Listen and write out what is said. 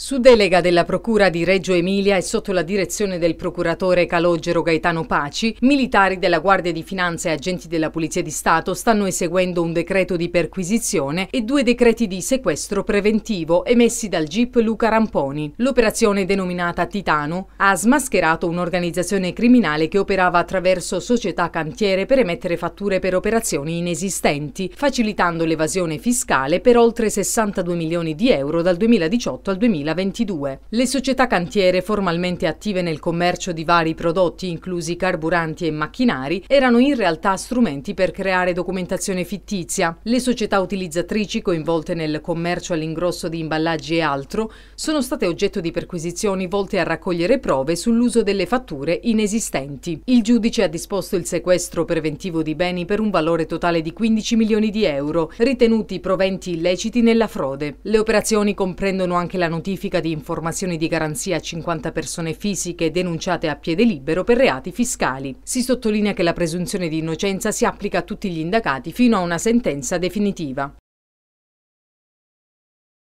Su delega della Procura di Reggio Emilia e sotto la direzione del procuratore calogero Gaetano Paci, militari della Guardia di Finanza e agenti della Polizia di Stato stanno eseguendo un decreto di perquisizione e due decreti di sequestro preventivo emessi dal GIP Luca Ramponi. L'operazione denominata Titano ha smascherato un'organizzazione criminale che operava attraverso società cantiere per emettere fatture per operazioni inesistenti, facilitando l'evasione fiscale per oltre 62 milioni di euro dal 2018 al 2019. 2022. Le società cantiere formalmente attive nel commercio di vari prodotti, inclusi carburanti e macchinari, erano in realtà strumenti per creare documentazione fittizia. Le società utilizzatrici coinvolte nel commercio all'ingrosso di imballaggi e altro sono state oggetto di perquisizioni volte a raccogliere prove sull'uso delle fatture inesistenti. Il giudice ha disposto il sequestro preventivo di beni per un valore totale di 15 milioni di euro, ritenuti proventi illeciti nella frode. Le operazioni comprendono anche la notifica notifica di informazioni di garanzia a 50 persone fisiche denunciate a piede libero per reati fiscali. Si sottolinea che la presunzione di innocenza si applica a tutti gli indagati fino a una sentenza definitiva.